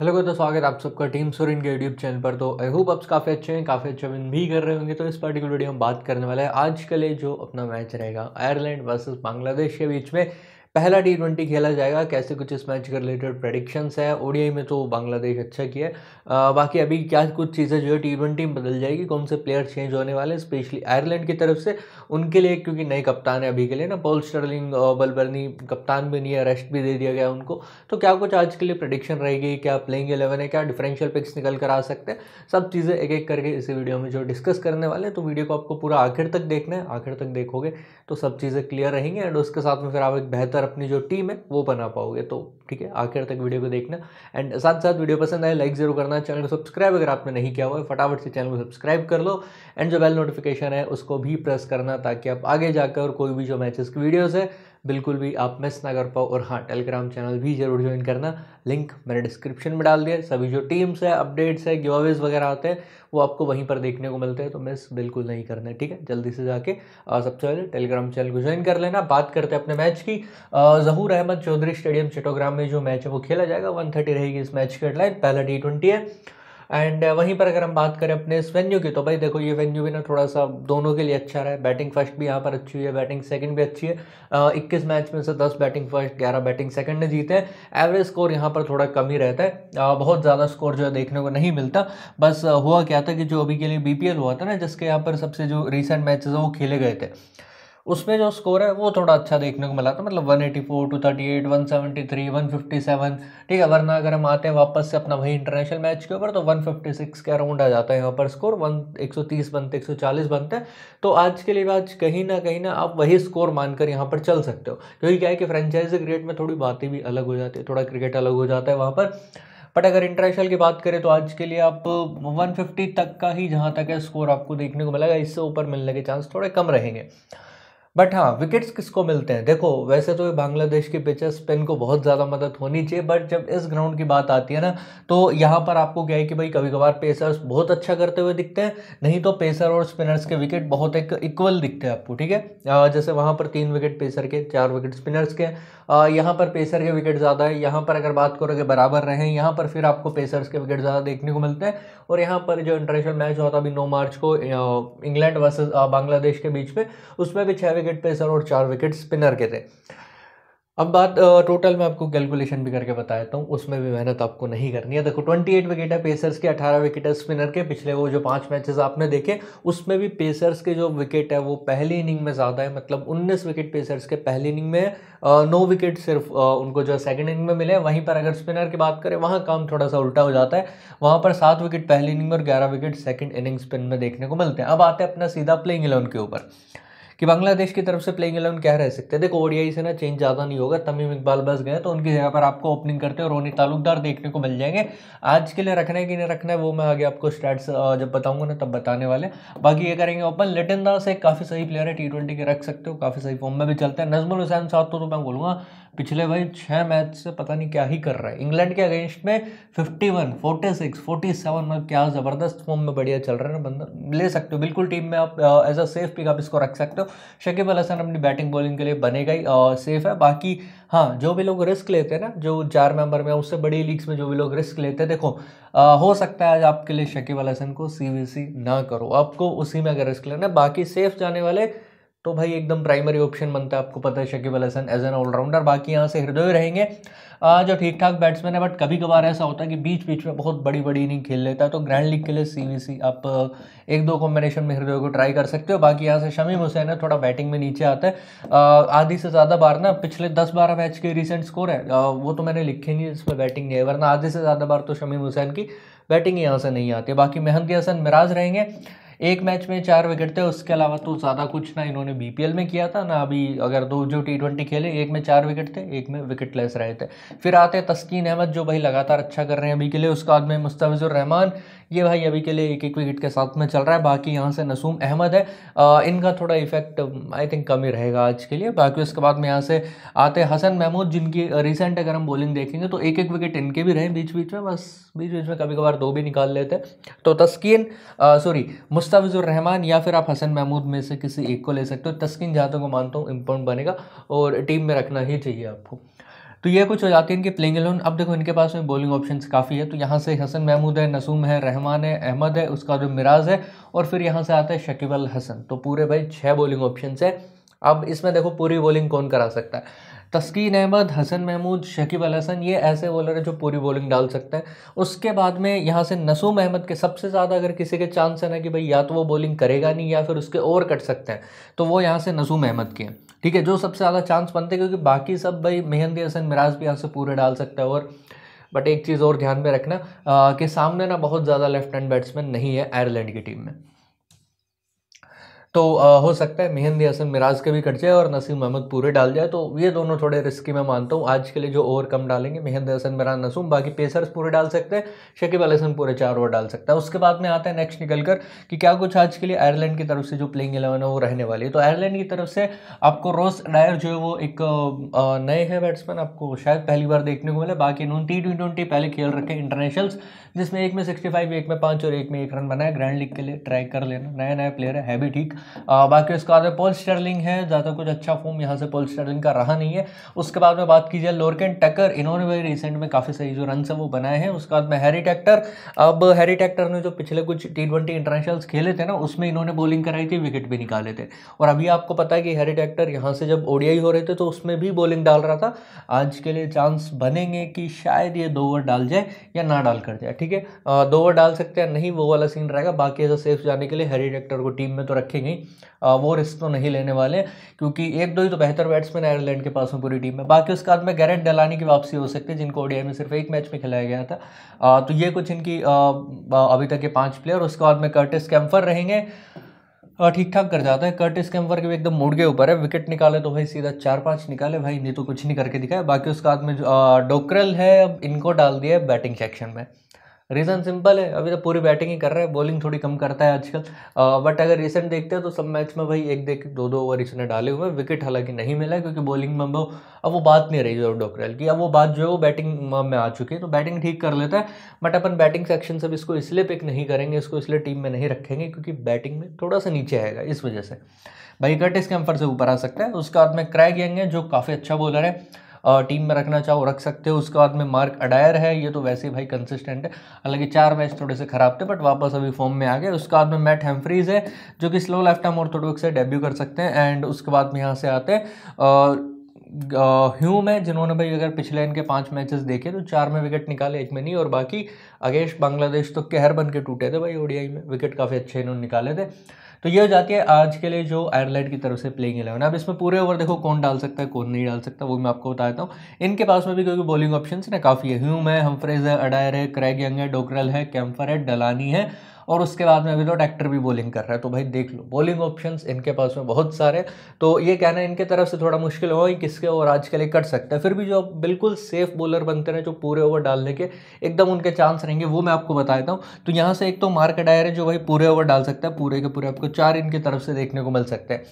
hello गो तो स्वागत आप सबका टीम सोरिन के यूट्यूब चैनल पर तो आई होप आप काफ़ी अच्छे हैं काफ़ी अच्छे विन भी कर रहे होंगे तो इस पर्टिकुलर वीडियो में बात करने वाले हैं आज कल जो अपना मैच रहेगा आयरलैंड वर्सेस बांग्लादेश के बीच में पहला टी ट्वेंटी खेला जाएगा कैसे कुछ इस मैच के रिलेटेड प्रडिक्शंस है ओडीआई में तो बांग्लादेश अच्छा किया है बाकी अभी क्या कुछ चीज़ें जो है टी ट्वेंटी में बदल जाएगी कौन से प्लेयर चेंज होने वाले स्पेशली आयरलैंड की तरफ से उनके लिए क्योंकि नए कप्तान है अभी के लिए ना पॉल स्टर्लिंग बलबर्नी कप्तान भी नहीं है रेस्ट भी दे दिया गया उनको तो क्या कुछ आज के लिए प्रडिक्शन रहेगी क्या प्लेइंग एलेवन है क्या डिफरेंशियल पिक्स निकल कर आ सकते हैं सब चीज़ें एक एक करके इसी वीडियो में जो डिस्कस करने वाले हैं तो वीडियो को आपको पूरा आखिर तक देखना है आखिर तक देखोगे तो सब चीज़ें क्लियर रहेंगी एंड उसके साथ में फिर आप एक बेहतर और अपनी जो टीम है वो बना पाओगे तो ठीक है आखिर तक वीडियो को देखना एंड साथ साथ वीडियो पसंद आए लाइक जरूर करना चैनल को सब्सक्राइब अगर आपने नहीं किया हुआ है फटाफट से चैनल को सब्सक्राइब कर लो एंड जो बेल नोटिफिकेशन है उसको भी प्रेस करना ताकि आप आगे जाकर कोई भी जो मैचेस की वीडियोज़ है बिल्कुल भी आप मिस ना कर पाओ और हाँ टेलीग्राम चैनल भी ज़रूर ज्वाइन करना लिंक मैंने डिस्क्रिप्शन में डाल दिया सभी जो टीम्स है अपडेट्स है गिवावेज वगैरह आते हैं वो आपको वहीं पर देखने को मिलते हैं तो मिस बिल्कुल नहीं करना है ठीक है जल्दी से जाके सबसे पहले टेलीग्राम चैनल को ज्वाइन कर लेना बात करते हैं अपने मैच की जहूर अहमद चौधरी स्टेडियम चटोग्राम में जो मैच है वो खेला जाएगा वन रहेगी इस मैच की हेडलाइन पहला टी है एंड uh, वहीं पर अगर हम बात करें अपने इस वेन्यू की तो भाई देखो ये वेन्यू भी ना थोड़ा सा दोनों के लिए अच्छा रहा है बैटिंग फर्स्ट भी यहाँ पर अच्छी हुई है बैटिंग सेकंड भी अच्छी है इक्कीस मैच में से दस बैटिंग फर्स्ट ग्यारह बैटिंग सेकंड ने जीते हैं एवरेज स्कोर यहाँ पर थोड़ा कम ही रहता है आ, बहुत ज़्यादा स्कोर जो है देखने को नहीं मिलता बस हुआ क्या था कि जो अभी के लिए बी हुआ था ना जिसके यहाँ पर सबसे जो रिसेंट मैचेज हैं वो खेले गए थे उसमें जो स्कोर है वो थोड़ा अच्छा देखने को मिला था मतलब 184, वन फिफ्टी सेवन ठीक है वरना अगर हम आते हैं वापस से अपना वही इंटरनेशनल मैच के ऊपर तो 156 के अराउंड आ जाता है यहाँ पर स्कोर वन 130 बनते 140 बनते हैं तो आज के लिए आज कहीं ना कहीं ना आप वही स्कोर मानकर यहाँ पर चल सकते हो क्योंकि क्या है कि फ्रेंचाइजी क्रिकेट में थोड़ी बातें भी अलग हो जाती है थोड़ा क्रिकेट अलग हो जाता है वहाँ पर बट अगर इंटरनेशनल की बात करें तो आज के लिए आप 150 तक का ही जहाँ तक है स्कोर आपको देखने को मिलेगा इससे ऊपर मिलने के चांस थोड़े कम रहेंगे बट हाँ विकेट्स किसको मिलते हैं देखो वैसे तो बांग्लादेश की पिचेस स्पिन को बहुत ज़्यादा मदद होनी चाहिए बट जब इस ग्राउंड की बात आती है ना तो यहाँ पर आपको क्या है कि भाई कभी कभार पेसर्स बहुत अच्छा करते हुए दिखते हैं नहीं तो पेसर और स्पिनर्स के विकेट बहुत एक इक्वल दिखते हैं आपको ठीक है जैसे वहाँ पर तीन विकेट पेसर के चार विकेट स्पिनर्स के यहाँ पर पेसर के विकेट ज़्यादा है यहाँ पर अगर बात करोगे बराबर रहे यहाँ पर फिर आपको पेसर्स के विकेट ज़्यादा देखने को मिलते हैं और यहाँ पर जो इंटरनेशनल मैच हुआ था अभी नौ मार्च को इंग्लैंड वर्सेज बांग्लादेश के बीच में उसमें भी छः विकेट पेसर और चार विकेट स्पिनर के थे अब बात टोटल में आपको कैलकुलेशन भी करके बता देता हूँ उसमें भी मेहनत आपको नहीं करनी है देखो 28 विकेट है पेसर्स के 18 विकेट है स्पिनर के पिछले वो जो पांच मैचेस आपने देखे उसमें भी पेसर्स के जो विकेट है वो पहली इनिंग में ज़्यादा है मतलब 19 विकेट पेसर्स के पहली इनिंग में नौ विकेट सिर्फ उनको जो है इनिंग में मिले वहीं पर अगर स्पिनर की बात करें वहाँ काम थोड़ा सा उल्टा हो जाता है वहाँ पर सात विकेट पहली इनिंग में और ग्यारह विकेट सेकेंड इनिंग स्पिन में देखने को मिलते हैं अब आते हैं अपना सीधा प्लेइंग इलेवन के ऊपर कि बांग्लादेश की तरफ से प्लेइंग एलेवन क्या रह सकते हैं देखो ओडियाई से ना चेंज ज़्यादा नहीं होगा तमीम इकबाल बस गए तो उनकी जगह पर आपको ओपनिंग करते और रोनी तालुकदार देखने को मिल जाएंगे आज के लिए रखना है कि नहीं रखना है वो मैं आगे आपको स्टार्ट जब बताऊँगा ना तब बताने वाले बाकी ये करेंगे ओपन लिटिन दास एक काफ़ी सही प्लेयर है टी ट्वेंटी के रख सकते हो काफ़ी सही फॉर्म में भी चलते हैं नजमुल हुसैन साहब तो, मैं बोलूँगा पिछले भाई छः मैच से पता नहीं क्या ही कर रहा है इंग्लैंड के अगेंस्ट में सिक्स फोर्टी सेवन में क्या ज़बरदस्त फॉर्म में बढ़िया चल रहा है ना बंदा ले सकते हो बिल्कुल टीम में आप as a safe pick up इसको रख सकते हो तो शकीब अल हसन अपनी बैटिंग बॉलिंग के लिए बनेगा ही और सेफ है बाकी हाँ जो भी लोग रिस्क लेते हैं ना जो चार मेंबर में उससे बड़ी लीग्स में जो भी लोग रिस्क लेते हैं देखो आ, हो सकता है आपके लिए शकीब अल हसन को सी ना करो आपको उसी में अगर रिस्क लेना बाकी सेफ जाने वाले तो भाई एकदम प्राइमरी ऑप्शन बनता है आपको पता है Shakib Al Hasan as an allrounder बाकी यहाँ से हृदय रहेंगे जो ठीक ठाक बैट्समैन है बट कभी कभार ऐसा होता है कि बीच बीच में बहुत बड़ी बड़ी इनिंग खेल लेता है तो ग्रैंड लीग के लिए सीवीसी आप एक दो कॉम्बिनेशन में हृदय को ट्राई कर सकते हो बाकी यहाँ से शमीम हुसैन है थोड़ा बैटिंग में नीचे आता है आधी से ज़्यादा बार ना पिछले दस बारह मैच के रिसेंट स्कोर है वो तो मैंने लिखे नहीं इसमें बैटिंग नहीं है वरना आधी से ज़्यादा बार तो शमीम हुसैन की बैटिंग यहाँ से नहीं आती बाकी मेहंदी हसन मिराज रहेंगे एक मैच में चार विकेट थे उसके अलावा तो ज़्यादा कुछ ना इन्होंने बी में किया था ना अभी अगर दो जो टी ट्वेंटी खेले एक में चार विकेट थे एक में लेस रहे थे फिर आते तस्कीन अहमद जो भाई लगातार अच्छा कर रहे हैं अभी के लिए उसके बाद में मुस्तफिजुर रहमान ये भाई अभी के लिए एक एक विकेट के साथ में चल रहा है बाकी यहाँ से नसूम अहमद है आ, इनका थोड़ा इफेक्ट आई थिंक कम ही रहेगा आज के लिए बाकी उसके बाद में यहाँ से आते हसन महमूद जिनकी रिसेंट अगर हम बॉलिंग देखेंगे तो एक एक विकेट इनके भी रहे बीच बीच में बस बीच बीच में कभी कभार दो भी निकाल लेते तो तस्कीन सॉरी मुस्त मुस्ताफिजुर रहमान या फिर आप हसन महमूद में से किसी एक को ले सकते हो तस्किन जहाँ को मानता हूँ इम्पोर्टेंट बनेगा और टीम में रखना ही चाहिए आपको तो ये कुछ हो जाते हैं इनके प्लेइंग एलोन अब देखो इनके पास में बॉलिंग ऑप्शन काफ़ी है तो यहाँ से हसन महमूद है नसूम है रहमान है अहमद है उसका जो मिराज है और फिर यहाँ से आता है शकीब अल हसन तो पूरे भाई छः बॉलिंग ऑप्शन है अब इसमें देखो पूरी बॉलिंग कौन करा सकता है तस्कीन अहमद हसन महमूद शकीब अल हसन ये ऐसे बॉलर हैं जो पूरी बॉलिंग डाल सकते हैं उसके बाद में यहाँ से नसूम अहमद के सबसे ज़्यादा अगर किसी के चांस है ना कि भाई या तो वो बॉलिंग करेगा नहीं या फिर उसके ओवर कट सकते हैं तो वो यहाँ से नसूम अहमद के हैं ठीक है जो सबसे ज़्यादा चांस बनते हैं क्योंकि बाकी सब भाई मेहंदी हसन मिराज भी यहाँ से पूरे डाल सकता है और बट एक चीज़ और ध्यान में रखना कि सामने ना बहुत ज़्यादा लेफ्ट हैंड बैट्समैन नहीं है आयरलैंड की टीम में तो आ, हो सकता है मेहंदी हसन मिराज के भी कट जाए और नसीम अहमद पूरे डाल जाए तो ये दोनों थोड़े रिस्की मैं मानता हूँ आज के लिए जो ओवर कम डालेंगे मेहंदी हसन मिराज नसूम बाकी पेसर्स पूरे डाल सकते हैं शकीब अल हसन पूरे चार ओवर डाल सकता है उसके बाद में आता है नेक्स्ट निकल कर कि क्या कुछ आज के लिए आयरलैंड की तरफ से जो प्लेइंग एलेवन है वो रहने वाली है तो आयरलैंड की तरफ से आपको रोस डायर जो है वो एक नए है बैट्समैन आपको शायद पहली बार देखने को मिले बाकी इन्होंने टी ट्वेंटी पहले खेल रखे इंटरनेशनल्स जिसमें एक में सिक्सटी फाइव एक में पाँच और एक में एक रन बनाया ग्रैंड लीग के लिए ट्राई कर लेना नया नया प्लेयर है भी ठीक बाकी उसके बाद में पोल स्टर्लिंग है ज़्यादा कुछ अच्छा फॉर्म यहाँ से पोल स्टर्लिंग का रहा नहीं है उसके बाद में बात की जाए लोरकेन टकर इन्होंने भी रिसेंट में काफ़ी सही जो रन है वो बनाए हैं उसके बाद में हैरी टैक्टर अब हैरी टैक्टर ने जो पिछले कुछ टी ट्वेंटी इंटरनेशनल्स खेले थे ना उसमें इन्होंने बॉलिंग कराई थी विकेट भी निकाले थे और अभी आपको पता है कि हैरी टैक्टर यहाँ से जब ओडियाई हो रहे थे तो उसमें भी बॉलिंग डाल रहा था आज के लिए चांस बनेंगे कि शायद ये दो ओवर डाल जाए या ना डाल कर जाए ठीक है दो ओवर डाल सकते हैं नहीं वो वाला सीन रहेगा बाकी ऐसा सेफ जाने के लिए हैरी टैक्टर को टीम में तो रखेंगे नहीं वो रिस्क तो नहीं लेने वाले क्योंकि एक दो ही तो बेहतर बैट्समैन आयरलैंड के पास में पूरी टीम में बाकी उसके बाद में गैरेट डलानी की वापसी हो सकती है जिनको ओडीआई में सिर्फ एक मैच में खिलाया गया था तो ये कुछ इनकी अभी तक के पाँच प्लेयर उसके बाद में कर्टिस कैम्फर रहेंगे ठीक ठाक कर जाता है कर्टिस कैम्फर के भी एकदम मुड़ के ऊपर है विकेट निकाले तो भाई सीधा चार पाँच निकाले भाई नहीं तो कुछ नहीं करके दिखाया बाकी उसके बाद में जो डोकरल है अब इनको डाल दिया है बैटिंग सेक्शन में रीज़न सिंपल है अभी तो पूरी बैटिंग ही कर रहा है बॉलिंग थोड़ी कम करता है आजकल बट अगर रिसेंट देखते हैं तो सब मैच में भाई एक देख दो दो ओवर इसने डाले हुए विकेट हालांकि नहीं मिला क्योंकि बॉलिंग में वो अब वो बात नहीं रही जो डोकरेल की अब वो बात जो है वो बैटिंग में आ चुकी है तो बैटिंग ठीक कर लेता है बट अपन बैटिंग सेक्शन से इसको इसलिए पिक नहीं करेंगे इसको इसलिए टीम में नहीं रखेंगे क्योंकि बैटिंग में थोड़ा सा नीचे आएगा इस वजह से भाई कर्टिस कैम्फर से ऊपर आ सकता है उसके बाद में क्रैक यंग है जो काफ़ी अच्छा बॉलर है टीम में रखना चाहो रख सकते हो उसके बाद में मार्क अडायर है ये तो वैसे भाई कंसिस्टेंट है हालांकि चार मैच थोड़े से खराब थे बट वापस अभी फॉर्म में आ गए उसके बाद में मैट हेम्फ्रीज है जो कि स्लो लेफ्ट आर्म ऑर्थोडॉक्स से डेब्यू कर सकते हैं एंड उसके बाद में यहाँ से आते हैं ह्यूम है जिन्होंने भाई अगर पिछले इनके पांच मैचेस देखे तो चार में विकेट निकाले एक में नहीं और बाकी अगेंस्ट बांग्लादेश तो कहर बन के टूटे थे भाई ओडियाई में विकेट काफ़ी अच्छे इन्होंने निकाले थे तो ये हो जाती है आज के लिए जो आयरलैंड की तरफ से प्लेइंग इलेवन अब इसमें पूरे ओवर देखो कौन डाल सकता है कौन नहीं डाल सकता वो मैं आपको बता देता हूँ इनके पास में भी क्योंकि बॉलिंग ऑप्शन ना काफ़ी है ह्यूम है हमफ्रेज है अडायर है क्रैग यंग है डोकरल है कैम्फर है डलानी है और उसके बाद में विदाउट एक्टर तो भी बॉलिंग कर रहा है तो भाई देख लो बॉलिंग ऑप्शन इनके पास में बहुत सारे तो ये कहना इनके तरफ से थोड़ा मुश्किल होगा कि किसके ओवर आज के लिए कट सकता है फिर भी जो बिल्कुल सेफ बॉलर बनते रहे जो पूरे ओवर डालने के एकदम उनके चांस रहेंगे वो मैं आपको बता देता हूँ तो यहाँ से एक तो मार्क डायर है जो भाई पूरे ओवर डाल सकता है पूरे के पूरे आपको चार इनकी तरफ से देखने को मिल सकते हैं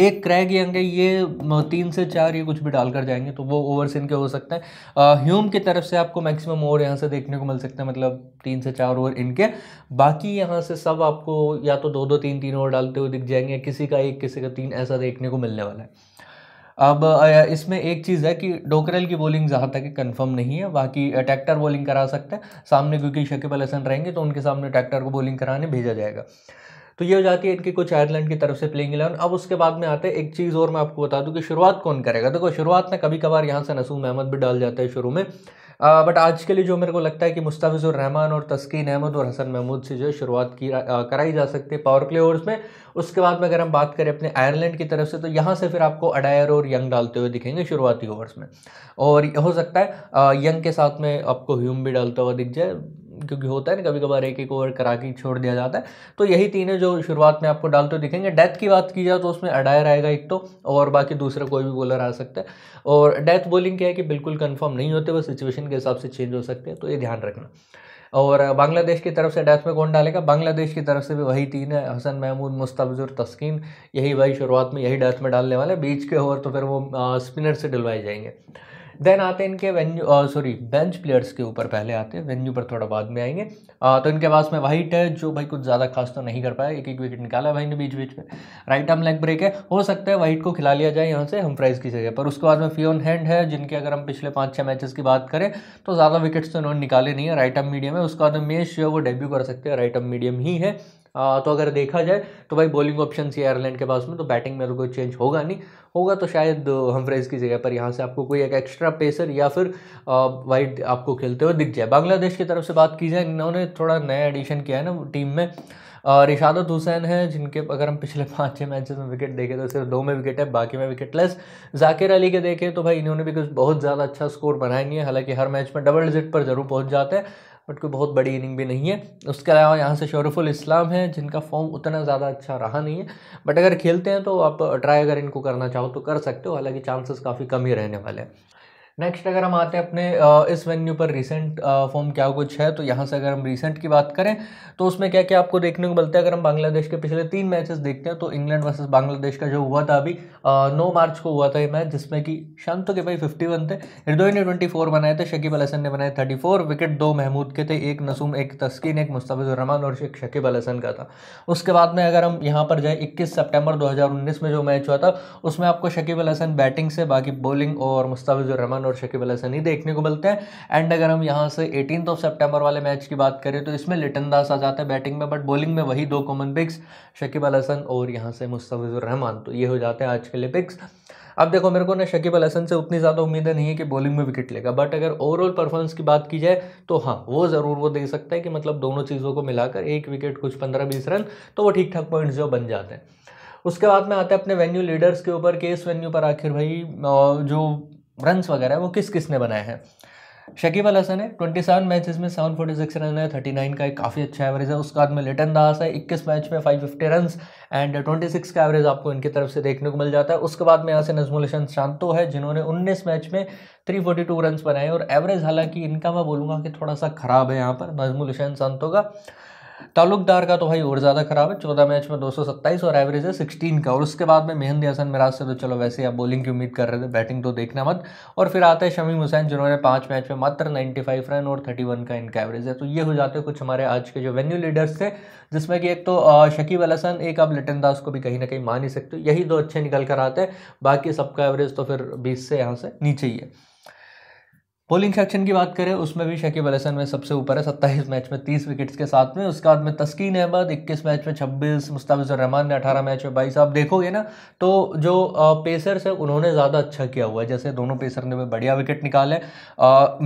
एक क्रैग यंग है ये तीन से चार ये कुछ भी डालकर जाएंगे तो वो ओवर सिन के हो सकते हैं ह्यूम की तरफ से आपको मैक्सिमम ओवर यहाँ से देखने को मिल सकता है मतलब तीन से चार ओवर इनके बाकी यहाँ से सब आपको या तो दो दो तीन तीन ओवर डालते हुए दिख जाएंगे किसी का एक किसी का तीन ऐसा देखने को मिलने वाला है अब इसमें एक चीज़ है कि डोकरल की बॉलिंग जहाँ तक कंफर्म नहीं है बाकी ट्रैक्टर बॉलिंग करा सकते हैं सामने क्योंकि शकीब अल हसन रहेंगे तो उनके सामने ट्रैक्टर को बॉलिंग कराने भेजा जाएगा तो ये हो जाती है इनकी कुछ आयरलैंड की तरफ से प्लेइंग इलेवन अब उसके बाद में आते हैं एक चीज़ और मैं आपको बता दूं कि शुरुआत कौन करेगा देखो तो शुरुआत में कभी कभार यहाँ से नसूम अहमद भी डाल जाता है शुरू में आ, बट आज के लिए जो मेरे को लगता है कि मुस्ताफिजुर रहमान और तस्कीन अहमद और हसन महमूद से जो है शुरुआत की कराई जा सकती है पावर प्ले ओवर्स में उसके बाद में अगर हम बात करें अपने आयरलैंड की तरफ से तो यहाँ से फिर आपको अडायर और यंग डालते हुए दिखेंगे शुरुआती ओवर्स में और हो सकता है आ, यंग के साथ में आपको ह्यूम भी डालता हुआ दिख जाए क्योंकि होता है ना कभी कभार एक एक ओवर करा के छोड़ दिया जाता है तो यही तीन है जो शुरुआत में आपको डालते दिखेंगे डेथ की बात की जाए तो उसमें अडायर आएगा एक तो और बाकी दूसरा कोई भी बॉलर आ सकता है और डेथ बॉलिंग क्या है कि बिल्कुल कन्फर्म नहीं होते वो सिचुएशन के हिसाब से चेंज हो सकते हैं तो ये ध्यान रखना और बांग्लादेश की तरफ से डेथ में कौन डालेगा बांग्लादेश की तरफ से भी वही तीन है हसन महमूद मुस्तफजुर तस्कीन यही वही शुरुआत में यही डेथ में डालने वाले बीच के ओवर तो फिर वो स्पिनर से डलवाए जाएंगे देन आते हैं इनके वेन्यू सॉरी बेंच प्लेयर्स के ऊपर पहले आते हैं वेन्यू पर थोड़ा बाद में आएंगे आ, तो इनके पास में वाइट है जो भाई कुछ ज़्यादा खास तो नहीं कर पाया एक एक विकेट निकाला है भाई ने बीच बीच में राइट आर्म लेग ब्रेक है हो सकता है वाइट को खिला लिया जाए यहाँ से हम प्राइज की जगह पर उसके बाद में फ्यून हैंड है जिनके अगर हम पिछले पाँच छः मैचेस की बात करें तो ज़्यादा विकेट्स तो इन्होंने निकाले नहीं है राइट आर्म मीडियम है उसके बाद मेश जो है वो डेब्यू कर सकते हैं राइट आर्म मीडियम ही है आ, तो अगर देखा जाए तो भाई बॉलिंग ऑप्शन ये आयरलैंड के पास में तो बैटिंग में तो कोई चेंज होगा नहीं होगा तो शायद हमफ्रेज की जगह पर यहाँ से आपको कोई एक एक्स्ट्रा पेसर या फिर वाइड आपको खेलते हुए दिख जाए बांग्लादेश की तरफ से बात की जाए इन्होंने थोड़ा नया एडिशन किया है ना टीम में रिशादत हुसैन है जिनके अगर हम पिछले पाँच छः मैचेस में विकेट देखें तो सिर्फ दो में विकेट है बाकी में विकेट लेस जाकिर अली के देखें तो भाई इन्होंने भी कुछ बहुत ज़्यादा अच्छा स्कोर बनाया नहीं है हालांकि हर मैच में डबल डिजिट पर ज़रूर पहुँच जाते हैं बट कोई बहुत बड़ी इनिंग भी नहीं है उसके अलावा यहाँ से शरफुल इस्लाम है जिनका फॉर्म उतना ज़्यादा अच्छा रहा नहीं है बट अगर खेलते हैं तो आप ट्राई अगर इनको करना चाहो तो कर सकते हो हालांकि चांसेस काफ़ी कम ही रहने वाले हैं नेक्स्ट अगर हम आते हैं अपने इस वेन्यू पर रिसेंट फॉर्म क्या कुछ है तो यहाँ से अगर हम रिसेंट की बात करें तो उसमें क्या क्या आपको देखने को मिलता है अगर हम बांग्लादेश के पिछले तीन मैचेस देखते हैं तो इंग्लैंड वर्सेस बांग्लादेश का जो हुआ था अभी नौ मार्च को हुआ था ये मैच जिसमें कि शांतो के भाई फिफ्टी वन थे हृदय ने ट्वेंटी फोर बनाए थे शकीब अल हसन ने बनाए थर्टी फोर विकेट दो महमूद के थे एक नसूम एक तस्किन एक मुस्ताफिजुर रहमान और एक शकीब अल हसन का था उसके बाद में अगर हम यहाँ पर जाए इक्कीस सेप्टेम्बर दो में जो मैच हुआ था उसमें आपको शकीब अल हसन बैटिंग से बाकी बॉलिंग और मुस्ताफिजुर रहमान और और शकीब अल हसनी देखने को मिलते हैं एंड अगर हम यहाँ से एटीन ऑफ सेप्टेम्बर वाले मैच की बात करें तो इसमें लिटन दास आ जाते हैं बैटिंग में बट बॉलिंग में वही दो कॉमन पिक्स शकीब अल हसन और यहाँ से मुस्तफ़िज़ुर रहमान तो ये हो जाते हैं आज के लिए पिक्स अब देखो मेरे को ना शकीब अल हसन से उतनी ज़्यादा उम्मीदें नहीं है कि बॉलिंग में विकेट लेगा बट अगर ओवरऑल परफॉर्मेंस की बात की जाए तो हाँ वो ज़रूर वो दे सकता है कि मतलब दोनों चीज़ों को मिलाकर एक विकेट कुछ पंद्रह बीस रन तो वो ठीक ठाक पॉइंट्स जो बन जाते हैं उसके बाद में आते हैं अपने वेन्यू लीडर्स के ऊपर कि इस वेन्यू पर आखिर भाई जो रनस वगैरह वो किस किस ने बनाए हैं शकीब अल हसन है ट्वेंटी सेवन मैच में सेवन फोर्टी सिक्स रन है थर्टी नाइन का एक काफ़ी अच्छा एवरेज है उसके बाद में लिटन दास है इक्कीस मैच में five fifty run and twenty six का एवरेज आपको इनकी तरफ से देखने को मिल जाता है उसके बाद में यहाँ से नजमुल हसन शांतो है जिन्होंने उन्नीस मैच में थ्री फोर्टी टू रन बनाए और एवरेज हालांकि इनका मैं बोलूँगा कि थोड़ा सा खराब है यहाँ पर नजमुल हसन शांतो का ताल्लुकदार का तो भाई और ज़्यादा खराब है चौदह मैच में सत्ताईस और एवरेज है 16 का और उसके बाद में मेहंदी हसन मिराज से तो चलो वैसे आप बॉलिंग की उम्मीद कर रहे थे बैटिंग तो देखना मत और फिर आते हैं शमीम हुसैन जिन्होंने पाँच मैच में मात्र 95 रन और 31 का इनका एवरेज है तो ये हो जाते कुछ हमारे आज के जो वेन्यू लीडर्स थे जिसमें कि एक तो शकीब अल हसन एक आप लिटन दास को भी कहीं ना कहीं मान ही सकते हो यही दो अच्छे निकल कर आते बाकी सबका एवरेज तो फिर बीस से यहाँ से नीचे ही है बॉलिंग सेक्शन की बात करें उसमें भी शकीब अल हसन में सबसे ऊपर है सत्ताईस मैच में तीस विकेट्स के साथ में उसके बाद में तस्कीन अहमद इक्कीस मैच में छब्बीस मुस्ताफिजर रहमान ने अठारह मैच में बाईस आप देखोगे ना तो जो पेसर्स है उन्होंने ज़्यादा अच्छा किया हुआ है जैसे दोनों पेसर ने बढ़िया विकेट निकाले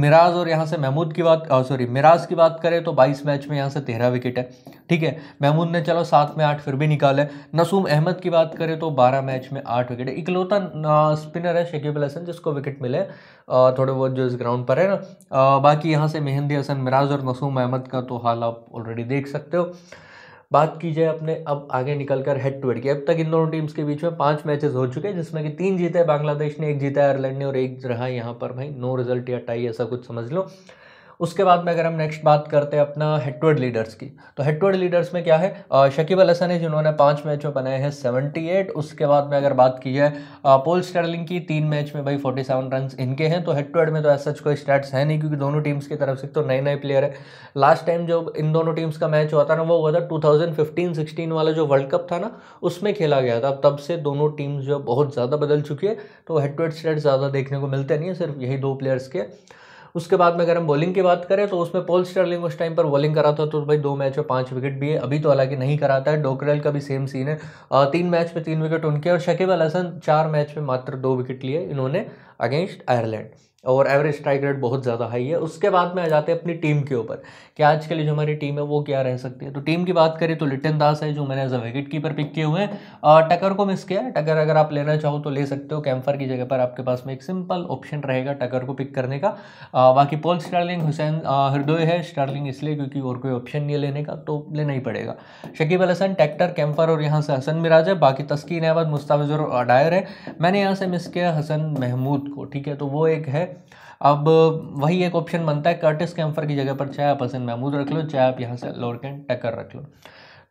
मिराज और यहाँ से महमूद की बात सॉरी मिराज की बात करें तो बाईस मैच में यहाँ से तेरह विकेट है ठीक है महमूद ने चलो सात में आठ फिर भी निकाले नसूम अहमद की बात करें तो बारह मैच में आठ विकेट है इकलौता स्पिनर है शकीब अल हसन जिसको विकेट मिले थोड़े बहुत जो इस ग्राउंड पर है ना बाकी यहाँ से मेहंदी हसन मिराज और मसूम अहमद का तो हाल आप ऑलरेडी देख सकते हो बात की जाए अपने अब आगे निकल कर हेड टू हेड की अब तक इन दोनों टीम्स के बीच में पांच मैचेस हो चुके हैं जिसमें कि तीन जीते बांग्लादेश ने एक जीता आयरलैंड ने और एक रहा यहाँ पर भाई नो रिजल्ट या टाई ऐसा कुछ समझ लो उसके बाद में अगर हम नेक्स्ट बात करते हैं अपना हेटवर्ड लीडर्स की तो हेटवर्ड लीडर्स में क्या है शकीब अल हसन है जिन्होंने पाँच मैच में बनाए हैं सेवेंटी एट उसके बाद में अगर बात की है पोल स्टर्लिंग की तीन मैच में भाई फोर्टी सेवन रन इनके हैं तो हेटवर्ड में तो ऐसा कोई स्टैट्स है नहीं क्योंकि दोनों टीम्स की तरफ से तो नए नए प्लेयर है लास्ट टाइम जो इन दोनों टीम्स का मैच हुआ था ना वो हुआ था टू थाउजेंड वाला जो वर्ल्ड कप था ना उसमें खेला गया था तब से दोनों टीम्स जो बहुत ज़्यादा बदल चुकी है तो हेटवर्ड हेड स्टेट ज़्यादा देखने को मिलते नहीं है सिर्फ यही दो प्लेयर्स के उसके बाद में अगर हम बॉलिंग की बात करें तो उसमें पोल स्टर्लिंग उस टाइम पर बॉलिंग कराता था तो भाई दो मैच में पाँच विकेट भी है अभी तो हालांकि नहीं कराता है डोकरेल का भी सेम सीन है तीन मैच में तीन विकेट उनके और शकीब अल हसन चार मैच में मात्र दो विकेट लिए इन्होंने अगेंस्ट आयरलैंड और एवरेज स्ट्राइक रेट बहुत ज़्यादा हाई है उसके बाद में आ जाते हैं अपनी टीम के ऊपर कि आज के लिए जो हमारी टीम है वो क्या रह सकती है तो टीम की बात करें तो लिटिन दास है जो मैंने as a wicket keeper pick किए हुए हैं टकर को मिस किया टकर अगर आप लेना चाहो तो ले सकते हो कैम्फर की जगह पर आपके पास में एक सिंपल ऑप्शन रहेगा टकर को पिक करने का आ, बाकी पोल स्टार्लिंग हुसैन हृदय है स्टार्लिंग इसलिए क्योंकि और कोई ऑप्शन नहीं है लेने का तो लेना ही पड़ेगा शकीब अल हसन टैक्टर कैम्फर और यहाँ से हसन मिराज है बाकी तस्किन अहमद मुस्ताफिजुर डायर है मैंने यहाँ से मिस किया हसन महमूद को ठीक है तो वो एक है अब वही एक ऑप्शन बनता है कर्टिस कैम्फर की जगह पर चाहे आप हसन महमूद रख लो चाहे आप यहाँ से कैंड टक्कर रख लो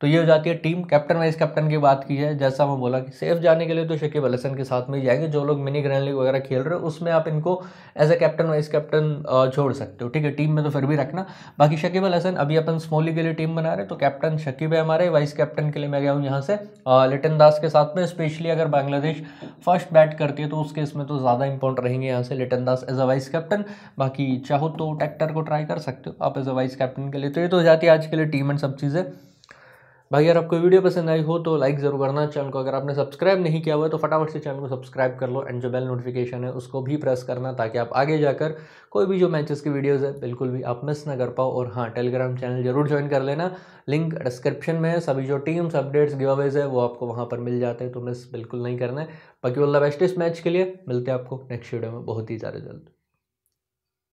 तो ये हो जाती है टीम कैप्टन वाइस कैप्टन की बात की है जैसा मैं बोला कि सेफ जाने के लिए तो शकीब अल हसन के साथ में ही जाएंगे जो लोग मिनी ग्रैंड लीग वगैरह खेल रहे हो उसमें आप इनको as a captain vice captain छोड़ सकते हो ठीक है टीम में तो फिर भी रखना बाकी शकीब अल हसन अभी अपन स्मोली के लिए टीम बना रहे तो कैप्टन शकीब है हमारे वाइस कैप्टन के लिए मैं गया हूँ यहाँ से लिटन दास के साथ में स्पेशली अगर बांग्लादेश फर्स्ट बैट करती है तो उस केस में तो ज़्यादा इंपॉर्टेंट रहेंगे यहाँ से Liton Das as a vice captain बाकी चाहो तो ट्रैक्टर को ट्राई कर सकते हो आप एज अ वाइस कैप्टन के लिए तो ये तो हो जाती है आज के लिए टीम एंड सब चीज़ें भाई यार आपको वीडियो पसंद आई हो तो लाइक ज़रूर करना चैनल को अगर आपने सब्सक्राइब नहीं किया हुआ है तो फटाफट से चैनल को सब्सक्राइब कर लो एंड जो बेल नोटिफिकेशन है उसको भी प्रेस करना ताकि आप आगे जाकर कोई भी जो मैचेस की वीडियोस है बिल्कुल भी आप मिस ना कर पाओ और हाँ टेलीग्राम चैनल जरूर ज्वाइन कर लेना लिंक डिस्क्रिप्शन में है सभी जो टीम्स अपडेट्स गिव अवेज है वो आपको वहाँ पर मिल जाते हैं तो मिस बिल्कुल नहीं करना है बाकी ऑल बेस्ट इस मैच के लिए मिलते हैं आपको नेक्स्ट वीडियो में बहुत ही ज़्यादा जल्द